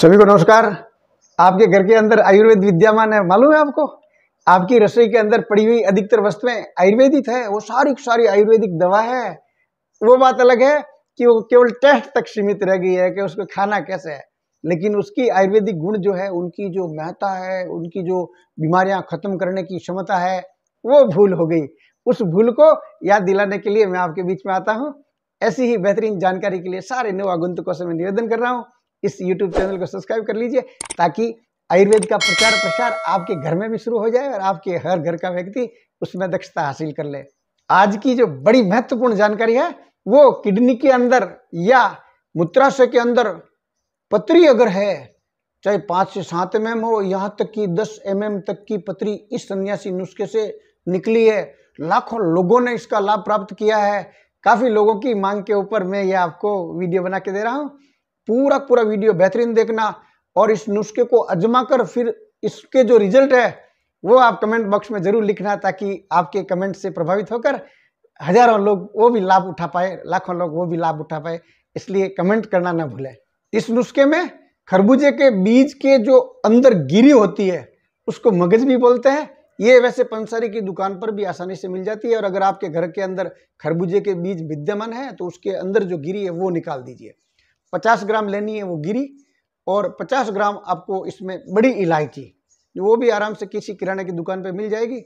सभी को नमस्कार आपके घर के अंदर आयुर्वेद विद्यमान है मालूम है आपको आपकी रसोई के अंदर पड़ी हुई अधिकतर वस्तुएं आयुर्वेदिक है वो सारी सारी आयुर्वेदिक दवा है वो बात अलग है कि वो केवल टेस्ट तक सीमित रह गई है कि उसको खाना कैसे है लेकिन उसकी आयुर्वेदिक गुण जो है उनकी जो महत्ता है उनकी जो बीमारियां खत्म करने की क्षमता है वो भूल हो गई उस भूल को याद दिलाने के लिए मैं आपके बीच में आता हूँ ऐसी ही बेहतरीन जानकारी के लिए सारे नव आगंतुकों से मैं निवेदन कर रहा हूँ इस यूट्यूब चैनल को सब्सक्राइब कर लीजिए ताकि आयुर्वेद का प्रचार प्रसार आपके घर में भी शुरू हो जाए और आपके हर घर का व्यक्ति उसमें दक्षता हासिल कर ले आज की जो बड़ी महत्वपूर्ण जानकारी है वो किडनी के अंदर या मूत्राशय के अंदर पत्री अगर है चाहे पाँच से सात एम एम हो यहाँ तक कि दस एम तक की पत्री इस सन्यासी नुस्खे से निकली है लाखों लोगों ने इसका लाभ प्राप्त किया है काफ़ी लोगों की मांग के ऊपर मैं ये आपको वीडियो बना के दे रहा हूँ पूरा पूरा वीडियो बेहतरीन देखना और इस नुस्खे को अजमा कर फिर इसके जो रिजल्ट है वो आप कमेंट बॉक्स में ज़रूर लिखना ताकि आपके कमेंट से प्रभावित होकर हजारों लोग वो भी लाभ उठा पाए लाखों लोग वो भी लाभ उठा पाए इसलिए कमेंट करना ना भूलें इस नुस्खे में खरबूजे के बीज के जो अंदर गिरी होती है उसको मगज भी बोलते हैं ये वैसे पंसारी की दुकान पर भी आसानी से मिल जाती है और अगर आपके घर के अंदर खरबूजे के बीज विद्यमान है तो उसके अंदर जो गिरी है वो निकाल दीजिए पचास ग्राम लेनी है वो गिरी और पचास ग्राम आपको इसमें बड़ी इलायची वो भी आराम से किसी किराने की दुकान पर मिल जाएगी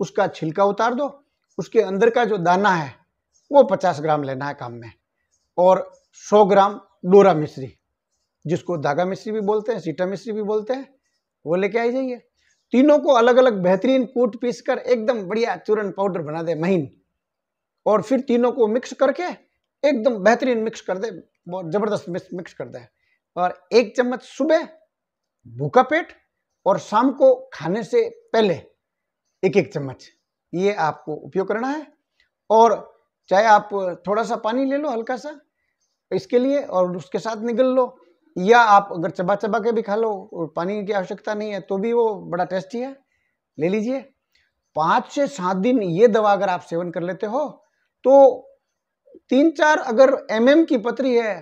उसका छिलका उतार दो उसके अंदर का जो दाना है वो पचास ग्राम लेना है काम में और सौ ग्राम डोरा मिश्री जिसको धागा मिश्री भी बोलते हैं सीटा मिश्री भी बोलते हैं वो लेके आई जाइए तीनों को अलग अलग बेहतरीन कूट पीस कर एकदम बढ़िया चूरन पाउडर बना दे महीन और फिर तीनों को मिक्स करके एकदम बेहतरीन मिक्स कर दे बहुत ज़बरदस्त मिक्स मिक्स करता है और एक चम्मच सुबह भूखा पेट और शाम को खाने से पहले एक एक चम्मच ये आपको उपयोग करना है और चाहे आप थोड़ा सा पानी ले लो हल्का सा इसके लिए और उसके साथ निगल लो या आप अगर चबा चबा के भी खा लो और पानी की आवश्यकता नहीं है तो भी वो बड़ा टेस्टी है ले लीजिए पाँच से सात दिन ये दवा अगर आप सेवन कर लेते हो तो तीन चार अगर एम एम की पत्री है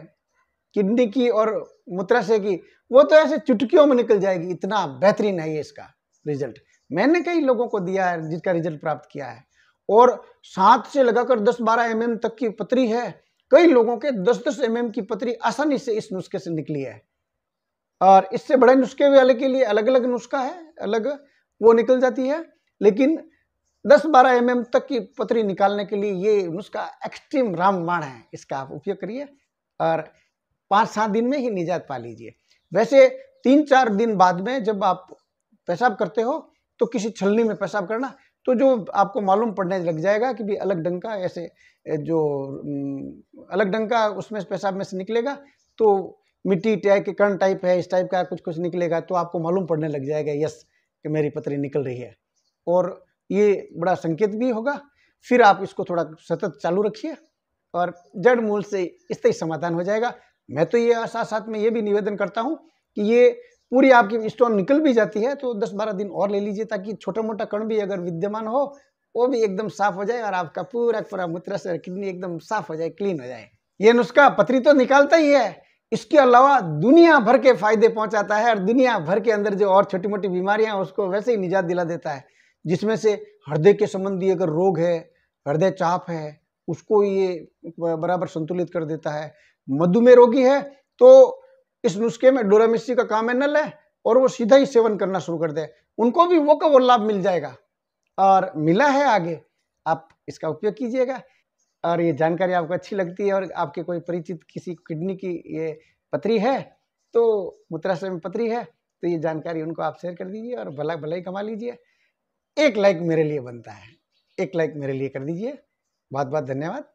किडनी की और मूत्राशय की वो तो ऐसे चुटकियों में निकल जाएगी इतना बेहतरीन है ये इसका रिजल्ट मैंने कई लोगों को दिया है जिसका रिजल्ट प्राप्त किया है और सात से लगाकर दस बारह एम तक की पत्री है कई लोगों के दस दस एम की पत्री आसानी से इस नुस्खे से निकली है और इससे बड़े नुस्खे वाले के लिए अलग अलग नुस्खा है अलग वो निकल जाती है लेकिन 10 बारह एम तक की पथरी निकालने के लिए ये नुस्खा एक्सट्रीम रामबाण है इसका आप उपयोग करिए और पाँच सात दिन में ही निजात पा लीजिए वैसे तीन चार दिन बाद में जब आप पेशाब करते हो तो किसी छलनी में पेशाब करना तो जो आपको मालूम पड़ने लग जाएगा कि भी अलग डंका का ऐसे जो अलग डंका का उसमें पेशाब में से निकलेगा तो मिट्टी टाइप के कर्ण टाइप है इस टाइप का कुछ कुछ निकलेगा तो आपको मालूम पड़ने लग जाएगा यस कि मेरी पत्री निकल रही है और ये बड़ा संकेत भी होगा फिर आप इसको थोड़ा सतत चालू रखिए और जड़ मूल से इस तरह समाधान हो जाएगा मैं तो ये साथ साथ में ये भी निवेदन करता हूँ कि ये पूरी आपकी स्टोन निकल भी जाती है तो 10-12 दिन और ले लीजिए ताकि छोटा मोटा कण भी अगर विद्यमान हो वो भी एकदम साफ हो जाए और आपका पूरा पूरा से किडनी एकदम साफ हो जाए क्लीन हो जाए ये नुस्खा पथरी तो निकालता ही है इसके अलावा दुनिया भर के फायदे पहुंचाता है और दुनिया भर के अंदर जो और छोटी मोटी बीमारियां उसको वैसे ही निजात दिला देता है जिसमें से हृदय के संबंधी अगर रोग है हृदय चाप है उसको ये बराबर संतुलित कर देता है मधुमेह रोगी है तो इस नुस्खे में डोरामिस्सी का काम है नल है और वो सीधा ही सेवन करना शुरू कर दे उनको भी वो का वो लाभ मिल जाएगा और मिला है आगे आप इसका उपयोग कीजिएगा और ये जानकारी आपको अच्छी लगती है और आपके कोई परिचित किसी किडनी की ये पत्री है तो मूत्राशय में पत्री है तो ये जानकारी उनको आप शेयर कर दीजिए और भला भलाई कमा लीजिए एक लाइक मेरे लिए बनता है एक लाइक मेरे लिए कर दीजिए बहुत बहुत धन्यवाद